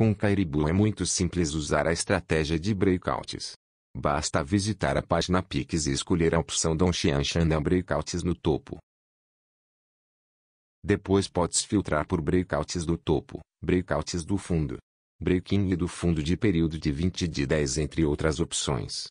Com o Caribou é muito simples usar a estratégia de breakouts. Basta visitar a página Pix e escolher a opção Don Xian Shandan Breakouts no topo. Depois podes filtrar por breakouts do topo, breakouts do fundo, breaking e do fundo de período de 20 de 10 entre outras opções.